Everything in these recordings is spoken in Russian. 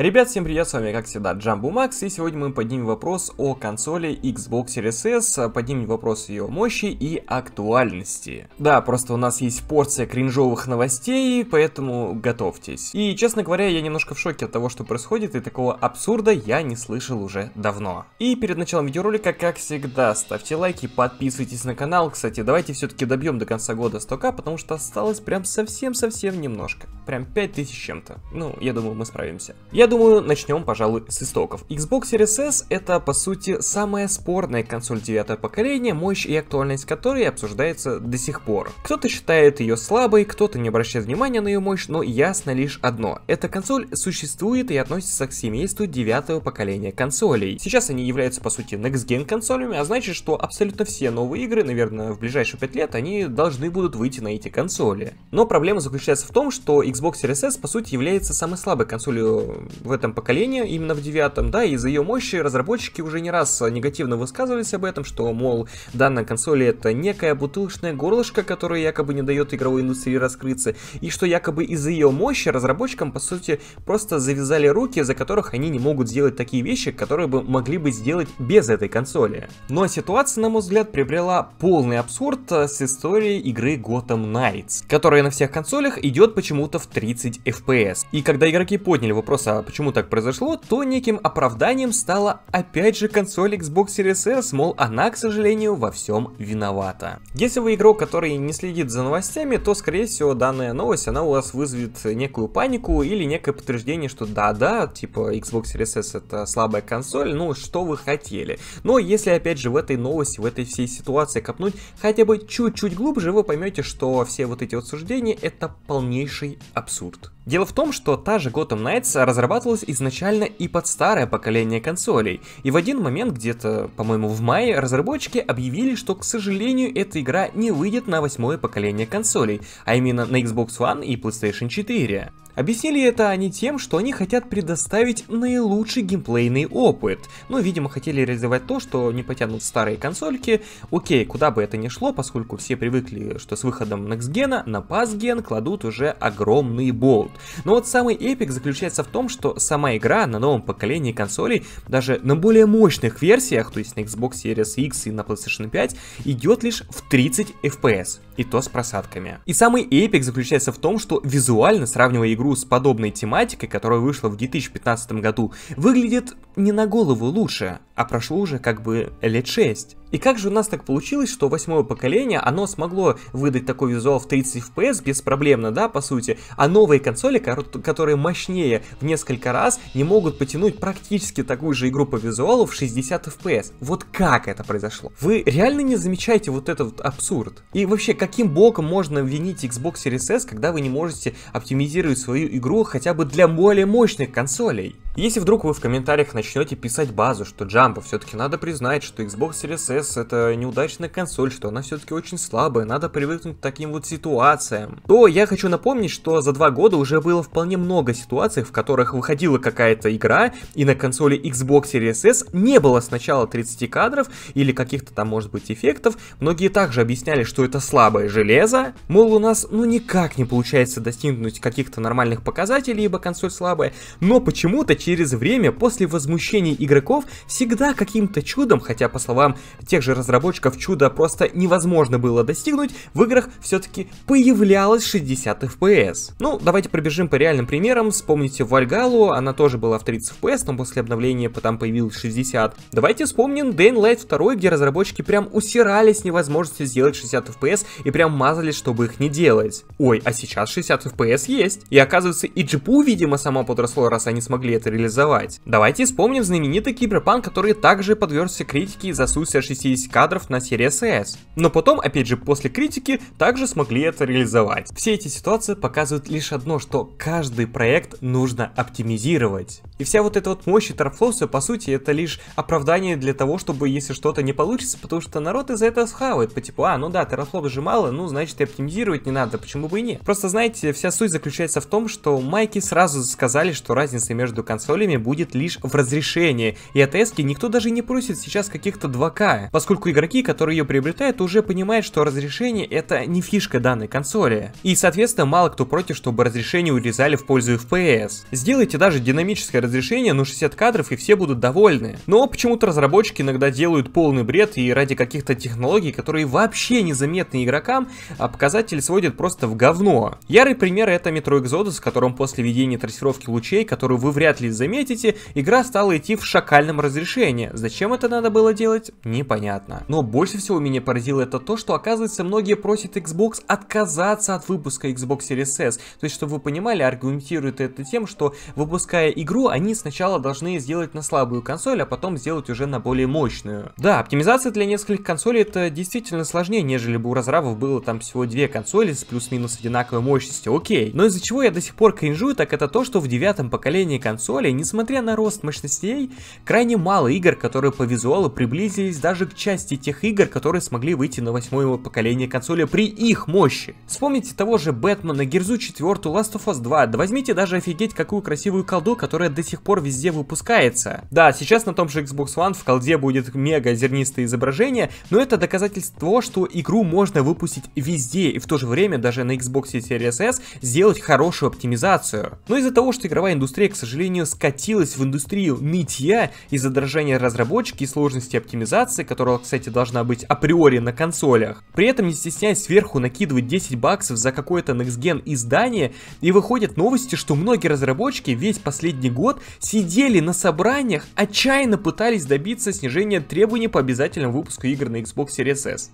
Ребят, всем привет, с вами как всегда Джамбу Макс, и сегодня мы поднимем вопрос о консоли Xbox Series S, поднимем вопрос ее мощи и актуальности. Да, просто у нас есть порция кринжовых новостей, поэтому готовьтесь. И, честно говоря, я немножко в шоке от того, что происходит, и такого абсурда я не слышал уже давно. И перед началом видеоролика, как всегда, ставьте лайки, подписывайтесь на канал. Кстати, давайте все-таки добьем до конца года 100к, потому что осталось прям совсем-совсем немножко прям 5000 чем-то. Ну, я думаю, мы справимся. Я думаю, начнем, пожалуй, с истоков. Xbox Series S это, по сути, самая спорная консоль девятого поколения, мощь и актуальность которой обсуждается до сих пор. Кто-то считает ее слабой, кто-то не обращает внимания на ее мощь, но ясно лишь одно. Эта консоль существует и относится к семейству девятого поколения консолей. Сейчас они являются, по сути, Next Gen консолями, а значит, что абсолютно все новые игры, наверное, в ближайшие 5 лет, они должны будут выйти на эти консоли. Но проблема заключается в том, что Xbox Xbox Series S, по сути, является самой слабой консолью в этом поколении, именно в девятом, да, из-за ее мощи разработчики уже не раз негативно высказывались об этом, что, мол, данная консоль это некая бутылочная горлышко, которое якобы не дает игровой индустрии раскрыться, и что якобы из-за ее мощи разработчикам, по сути, просто завязали руки, за которых они не могут сделать такие вещи, которые бы могли бы сделать без этой консоли. Но ситуация, на мой взгляд, приобрела полный абсурд э, с историей игры Gotham Knights, которая на всех консолях идет почему-то в 30 FPS. И когда игроки подняли вопрос, а почему так произошло, то неким оправданием стала опять же консоль Xbox Series S, мол, она, к сожалению, во всем виновата. Если вы игрок, который не следит за новостями, то, скорее всего, данная новость, она у вас вызовет некую панику или некое подтверждение, что да-да, типа Xbox Series S это слабая консоль, ну что вы хотели. Но если опять же в этой новости, в этой всей ситуации копнуть хотя бы чуть-чуть глубже, вы поймете, что все вот эти вот суждения это полнейший абсурд. Дело в том, что та же Gotham Knights разрабатывалась изначально и под старое поколение консолей, и в один момент, где-то, по-моему, в мае, разработчики объявили, что, к сожалению, эта игра не выйдет на восьмое поколение консолей, а именно на Xbox One и PlayStation 4. Объяснили это они тем, что они хотят предоставить наилучший геймплейный опыт. Ну, видимо, хотели реализовать то, что не потянут старые консольки. Окей, куда бы это ни шло, поскольку все привыкли, что с выходом Next на Pass кладут уже огромный болт. Но вот самый эпик заключается в том, что сама игра на новом поколении консолей, даже на более мощных версиях, то есть на Xbox Series X и на PlayStation 5, идет лишь в 30 FPS, и то с просадками. И самый эпик заключается в том, что визуально сравнивая игру игру с подобной тематикой, которая вышла в 2015 году, выглядит не на голову лучше а прошло уже как бы лет 6. И как же у нас так получилось, что восьмое поколение, оно смогло выдать такой визуал в 30 FPS беспроблемно, да, по сути, а новые консоли, которые мощнее в несколько раз, не могут потянуть практически такую же игру по визуалу в 60 FPS. Вот как это произошло? Вы реально не замечаете вот этот вот абсурд? И вообще, каким боком можно винить Xbox Series S, когда вы не можете оптимизировать свою игру хотя бы для более мощных консолей? Если вдруг вы в комментариях начнете писать базу, что джампа, все-таки надо признать, что Xbox Series S это неудачная консоль, что она все-таки очень слабая, надо привыкнуть к таким вот ситуациям, то я хочу напомнить, что за два года уже было вполне много ситуаций, в которых выходила какая-то игра, и на консоли Xbox Series S не было сначала 30 кадров или каких-то там, может быть, эффектов. Многие также объясняли, что это слабое железо, мол, у нас ну никак не получается достигнуть каких-то нормальных показателей, ибо консоль слабая, но почему-то через время после возмущений игроков всегда каким-то чудом, хотя по словам тех же разработчиков чудо просто невозможно было достигнуть, в играх все-таки появлялось 60 FPS. Ну, давайте пробежим по реальным примерам. Вспомните Вальгалу, она тоже была в 30 FPS, но после обновления потом появилась 60. Давайте вспомним Dying Light 2, где разработчики прям усирались невозможностью сделать 60 FPS и прям мазались, чтобы их не делать. Ой, а сейчас 60 FPS есть. И оказывается, и GPU, видимо, сама подросла, раз они смогли это реализовать. Давайте вспомним знаменитый киберпанк, который также подвергся критике из-за отсутствия 60 кадров на серии СС. Но потом, опять же, после критики, также смогли это реализовать. Все эти ситуации показывают лишь одно, что каждый проект нужно оптимизировать. И вся вот эта вот мощь и торфлосы, по сути, это лишь оправдание для того, чтобы если что-то не получится, потому что народ из-за этого схавает, по типу, а, ну да, терафлоп же мало, ну значит и оптимизировать не надо, почему бы и нет. Просто знаете, вся суть заключается в том, что майки сразу сказали, что разница между консолями консолями будет лишь в разрешении, и от ESC никто даже не просит сейчас каких-то 2К, поскольку игроки, которые ее приобретают, уже понимают, что разрешение это не фишка данной консоли. И соответственно мало кто против, чтобы разрешение урезали в пользу FPS. Сделайте даже динамическое разрешение, ну 60 кадров и все будут довольны. Но почему-то разработчики иногда делают полный бред и ради каких-то технологий, которые вообще незаметны игрокам, а показатели сводят просто в говно. Ярый пример это Metro Exodus, в котором после введения трассировки лучей, которую вы вряд ли если заметите, игра стала идти в шакальном разрешении. Зачем это надо было делать, непонятно. Но больше всего меня поразило это то, что оказывается многие просят Xbox отказаться от выпуска Xbox Series S. То есть, чтобы вы понимали, аргументируют это тем, что выпуская игру, они сначала должны сделать на слабую консоль, а потом сделать уже на более мощную. Да, оптимизация для нескольких консолей это действительно сложнее, нежели бы у разрабов было там всего две консоли с плюс-минус одинаковой мощностью, окей. Но из-за чего я до сих пор кринжую, так это то, что в девятом поколении консолей консолей, несмотря на рост мощностей, крайне мало игр, которые по визуалу приблизились даже к части тех игр, которые смогли выйти на восьмое поколение консоли при их мощи. Вспомните того же Бэтмена, Герзу 4, Last of Us 2, да возьмите даже офигеть какую красивую колду, которая до сих пор везде выпускается. Да, сейчас на том же Xbox One в колде будет мега зернистое изображение, но это доказательство того, что игру можно выпустить везде и в то же время даже на Xbox Series S сделать хорошую оптимизацию. Но из-за того, что игровая индустрия, к сожалению, скатилась в индустрию нытья из-за дрожания разработчики и сложности оптимизации, которая, кстати, должна быть априори на консолях. При этом не стесняясь сверху накидывать 10 баксов за какое-то Next издание, и выходят новости, что многие разработчики весь последний год сидели на собраниях, отчаянно пытались добиться снижения требований по обязательному выпуску игр на Xbox Series S.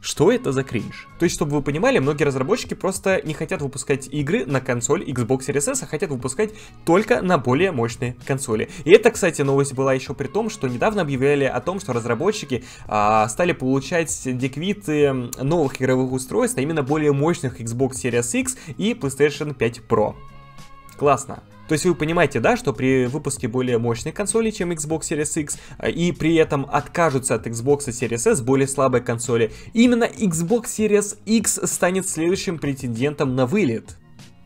Что это за кринж? То есть, чтобы вы понимали, многие разработчики просто не хотят выпускать игры на консоль Xbox Series S, а хотят выпускать только на более мощные консоли. И это, кстати, новость была еще при том, что недавно объявляли о том, что разработчики а, стали получать деквиты новых игровых устройств, а именно более мощных Xbox Series X и PlayStation 5 Pro. Классно. То есть вы понимаете, да, что при выпуске более мощной консоли, чем Xbox Series X, э, и при этом откажутся от Xbox Series S более слабой консоли, именно Xbox Series X станет следующим претендентом на вылет.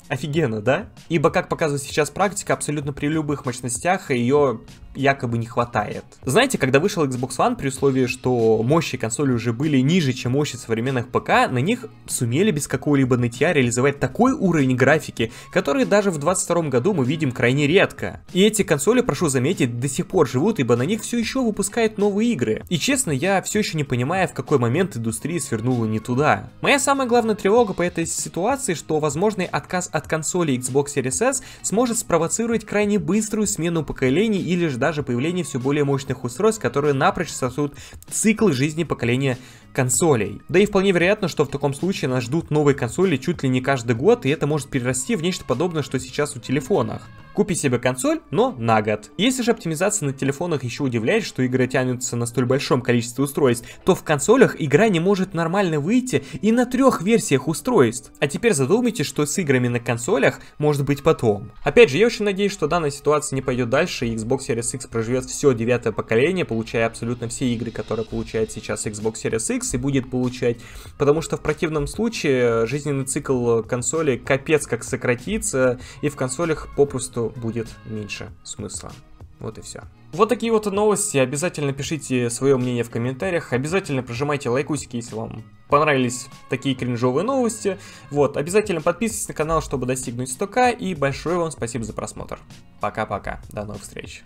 Офигенно, да? Ибо, как показывает сейчас практика, абсолютно при любых мощностях ее якобы не хватает. Знаете, когда вышел Xbox One, при условии, что мощи консоли уже были ниже, чем мощи современных ПК, на них сумели без какого-либо нытья реализовать такой уровень графики, который даже в 22 году мы видим крайне редко. И эти консоли, прошу заметить, до сих пор живут, ибо на них все еще выпускают новые игры. И честно, я все еще не понимаю, в какой момент индустрия свернула не туда. Моя самая главная тревога по этой ситуации, что возможный отказ от консоли Xbox Series S сможет спровоцировать крайне быструю смену поколений или же даже появление все более мощных устройств, которые напрочь сосут цикл жизни поколения консолей. Да и вполне вероятно, что в таком случае нас ждут новые консоли чуть ли не каждый год, и это может перерасти в нечто подобное, что сейчас у телефонах. Купить себе консоль, но на год. Если же оптимизация на телефонах еще удивляет, что игры тянутся на столь большом количестве устройств, то в консолях игра не может нормально выйти и на трех версиях устройств. А теперь задумайтесь, что с играми на консолях может быть потом. Опять же, я очень надеюсь, что данная ситуация не пойдет дальше и Xbox Series X проживет все девятое поколение, получая абсолютно все игры, которые получает сейчас Xbox Series X и будет получать, потому что в противном случае жизненный цикл консоли капец как сократится и в консолях попросту что будет меньше смысла. Вот и все. Вот такие вот новости. Обязательно пишите свое мнение в комментариях. Обязательно прожимайте лайкусики, если вам понравились такие кринжовые новости. Вот, обязательно подписывайтесь на канал, чтобы достигнуть 100к. И большое вам спасибо за просмотр. Пока-пока. До новых встреч.